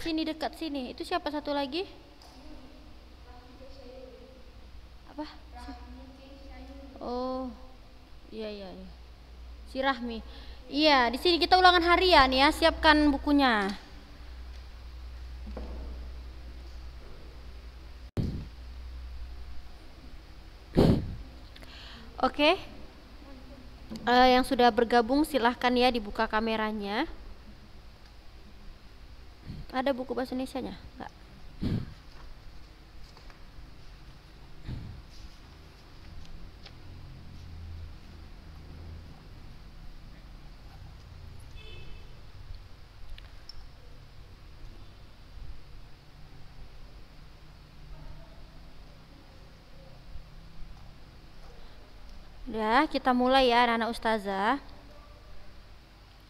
sini dekat sini itu siapa satu lagi apa oh iya iya, iya. si Rahmi iya di sini kita ulangan harian ya siapkan bukunya Oke, okay. uh, eh, yang sudah bergabung silahkan ya dibuka kameranya ada buku bahasa Indonesia nya enggak Ya, kita mulai ya anak-anak ustazah.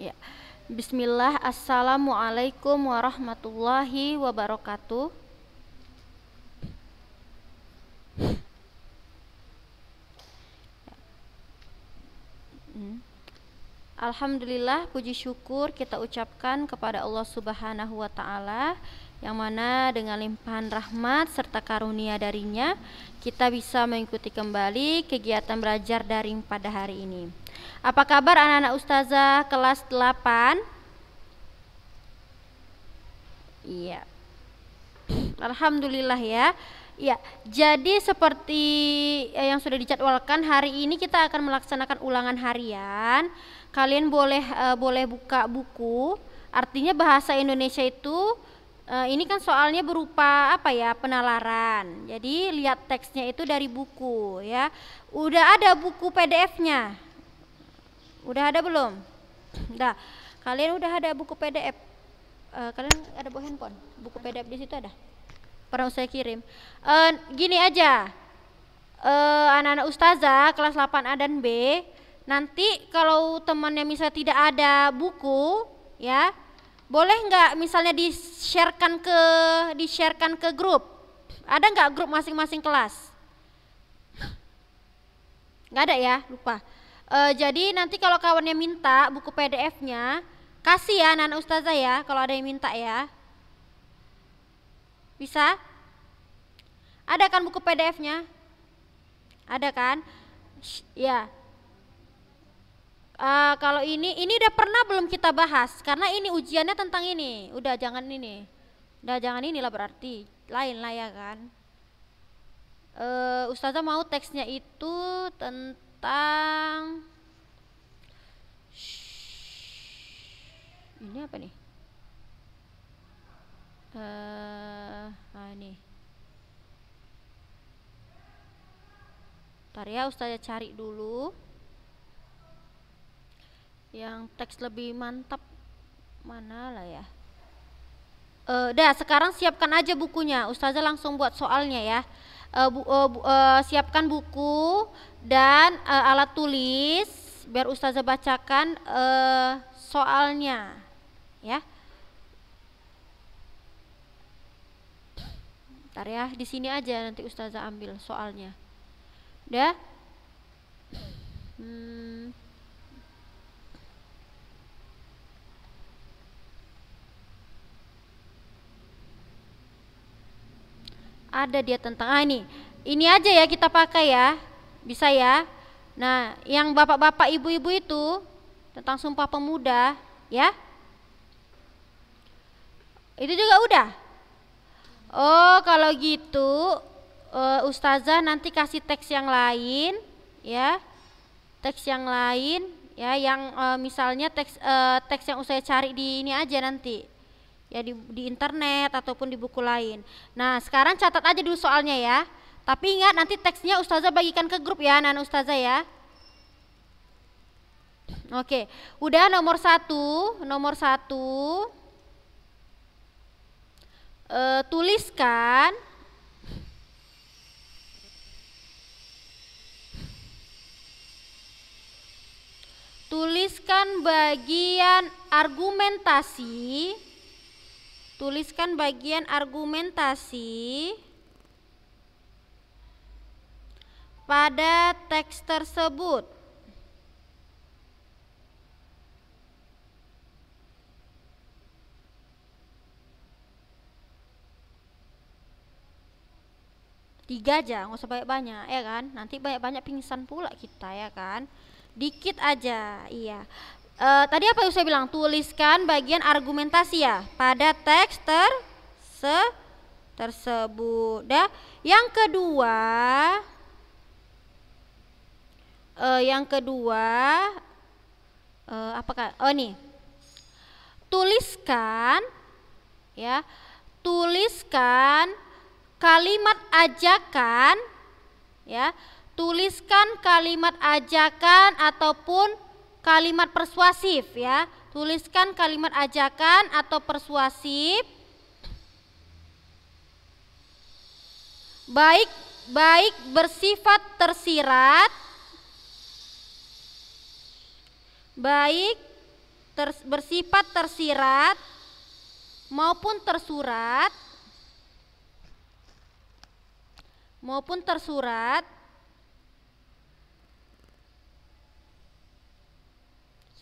Ya. Bismillah, Assalamualaikum warahmatullahi wabarakatuh. Alhamdulillah, puji syukur kita ucapkan kepada Allah Subhanahu wa Ta'ala, yang mana dengan limpahan rahmat serta karunia darinya, kita bisa mengikuti kembali kegiatan belajar daring pada hari ini. Apa kabar anak-anak ustazah kelas 8? Iya. Alhamdulillah ya. Ya, jadi seperti eh, yang sudah dijadwalkan hari ini kita akan melaksanakan ulangan harian. Kalian boleh e, boleh buka buku. Artinya bahasa Indonesia itu e, ini kan soalnya berupa apa ya? penalaran. Jadi lihat teksnya itu dari buku ya. Udah ada buku PDF-nya. Udah ada belum? Udah. Kalian udah ada buku PDF? Uh, eh, kalian ada buku handphone? Buku PDF di situ ada? Pernah saya kirim. Uh, gini aja. Uh, anak-anak ustazah kelas 8A dan B, nanti kalau temannya misalnya tidak ada buku, ya, boleh nggak misalnya di-sharekan ke di-sharekan ke grup? Ada nggak grup masing-masing kelas? Nggak ada ya, lupa. Uh, jadi nanti kalau kawannya minta buku PDF-nya, kasih ya Nana Ustazah ya kalau ada yang minta ya. Bisa? Ada kan buku PDF-nya? Ada kan? Shh, ya. Uh, kalau ini, ini udah pernah belum kita bahas karena ini ujiannya tentang ini. Udah jangan ini. Udah jangan ini lah berarti. Lain lah ya kan. Uh, Ustazah mau teksnya itu tentang tentang Shhh. ini apa nih? Eh, uh, ah, ini. Ntar ya Ustazah cari dulu Yang teks lebih mantap Mana lah ya udah eh, uh, sekarang siapkan aja bukunya Ustazah langsung buat soalnya ya uh, bu, uh, bu, uh, siapkan buku dan uh, alat tulis biar ustazah bacakan uh, soalnya ya Ntar ya, di sini aja nanti ustazah ambil soalnya. Udah? Hmm. ada dia tentang ah ini ini aja ya kita pakai ya bisa ya nah yang bapak-bapak ibu-ibu itu tentang sumpah pemuda ya itu juga udah oh kalau gitu uh, ustazah nanti kasih teks yang lain ya teks yang lain ya yang uh, misalnya teks uh, teks yang saya cari di ini aja nanti ya di, di internet ataupun di buku lain. Nah sekarang catat aja dulu soalnya ya. Tapi ingat nanti teksnya ustazah bagikan ke grup ya Nana ustazah ya. Oke, udah nomor satu, nomor satu. E, tuliskan tuliskan bagian argumentasi Tuliskan bagian argumentasi pada teks tersebut. Tiga aja, nggak usah banyak-banyak ya kan? Nanti banyak-banyak pingsan pula kita ya kan? Dikit aja, iya. Uh, tadi apa yang saya bilang? Tuliskan bagian argumentasi ya pada teks terse tersebut. Dah. Yang kedua, uh, yang kedua, uh, apakah? Oh nih, tuliskan ya, tuliskan kalimat ajakan ya, tuliskan kalimat ajakan ataupun kalimat persuasif ya. Tuliskan kalimat ajakan atau persuasif baik baik bersifat tersirat baik ter, bersifat tersirat maupun tersurat maupun tersurat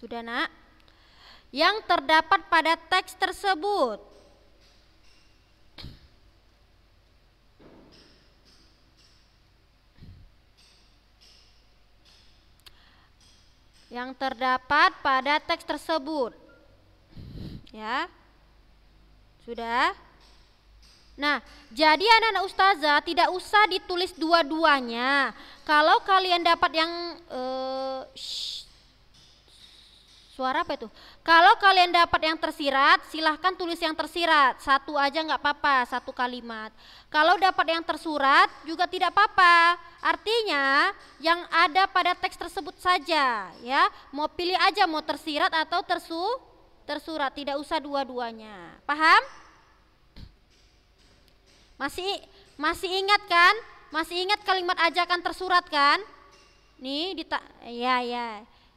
Sudah nak? Yang terdapat pada teks tersebut. Yang terdapat pada teks tersebut. Ya. Sudah? Nah, jadi anak-anak ustazah tidak usah ditulis dua-duanya. Kalau kalian dapat yang eh, Suara apa itu? Kalau kalian dapat yang tersirat, silahkan tulis yang tersirat. Satu aja nggak apa-apa, satu kalimat. Kalau dapat yang tersurat juga tidak apa-apa. Artinya yang ada pada teks tersebut saja, ya. Mau pilih aja mau tersirat atau tersu tersurat, tidak usah dua-duanya. Paham? Masih masih ingat kan? Masih ingat kalimat ajakan tersurat kan? Nih, ya ya.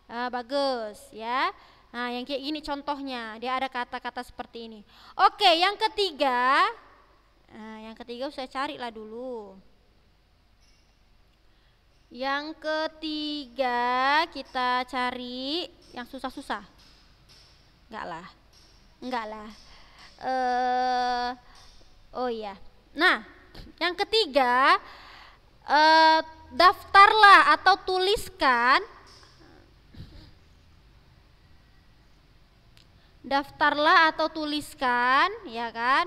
Ah, bagus ya. Nah, yang kayak gini contohnya, dia ada kata-kata seperti ini. Oke, yang ketiga, nah, yang ketiga saya carilah dulu. Yang ketiga kita cari yang susah-susah. Enggak lah, enggak lah. Uh, oh iya. Nah, yang ketiga, uh, daftarlah atau tuliskan Daftarlah atau tuliskan, ya kan?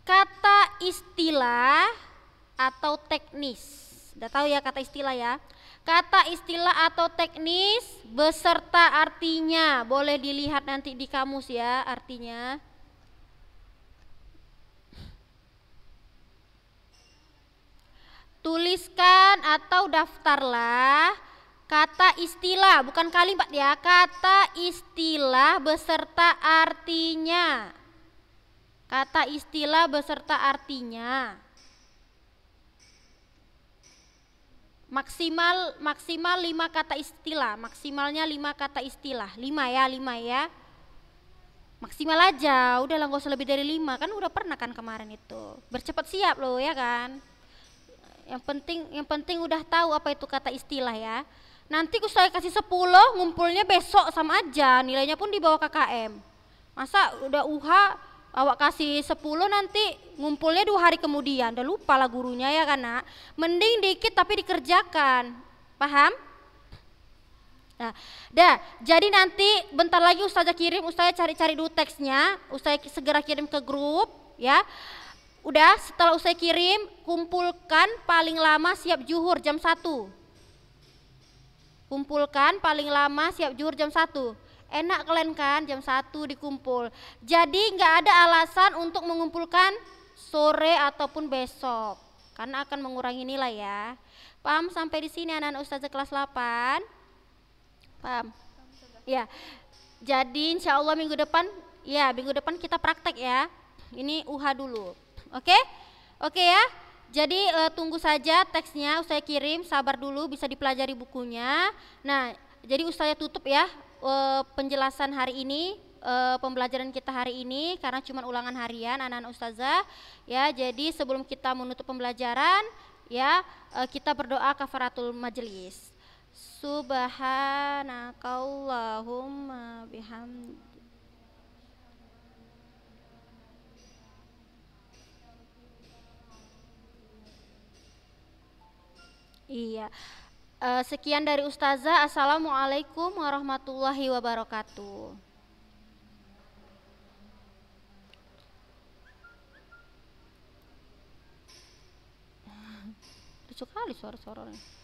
Kata istilah atau teknis. Sudah tahu ya kata istilah ya. Kata istilah atau teknis beserta artinya. Boleh dilihat nanti di kamus ya artinya. Tuliskan atau daftarlah Kata istilah, bukan kalimat ya, kata istilah beserta artinya. Kata istilah beserta artinya. Maksimal maksimal lima kata istilah, maksimalnya lima kata istilah. lima ya, lima ya. Maksimal aja, udah lah usah lebih dari lima kan udah pernah kan kemarin itu. Bercepat siap loh ya kan. Yang penting yang penting udah tahu apa itu kata istilah ya. Nanti saya kasih 10, ngumpulnya besok sama aja, nilainya pun dibawa bawah KKM. Masa udah UH awak kasih 10 nanti ngumpulnya dua hari kemudian, udah lupa lah gurunya ya kan nak. Mending dikit tapi dikerjakan, paham? Nah, dah, jadi nanti bentar lagi ustazah kirim, ustazah cari-cari dulu teksnya, ustazah segera kirim ke grup ya. Udah setelah ustazah kirim, kumpulkan paling lama siap juhur jam 1 Kumpulkan paling lama siap juhur jam 1. Enak kalian kan jam 1 dikumpul. Jadi nggak ada alasan untuk mengumpulkan sore ataupun besok. Karena akan mengurangi nilai ya. Paham sampai di sini anak-anak ustazah kelas 8? Paham? Ya. Jadi insya Allah minggu depan, ya minggu depan kita praktek ya. Ini uha dulu. Oke? Oke ya? Jadi e, tunggu saja teksnya usai kirim, sabar dulu bisa dipelajari bukunya. Nah, jadi saya tutup ya e, penjelasan hari ini, e, pembelajaran kita hari ini karena cuma ulangan harian anak-anak ustazah. Ya, jadi sebelum kita menutup pembelajaran ya, e, kita berdoa kafaratul majelis. Subhanakallahumma bihamdika Iya. Uh, sekian dari Ustazah. Assalamualaikum warahmatullahi wabarakatuh. Lucu kali suara-suaranya.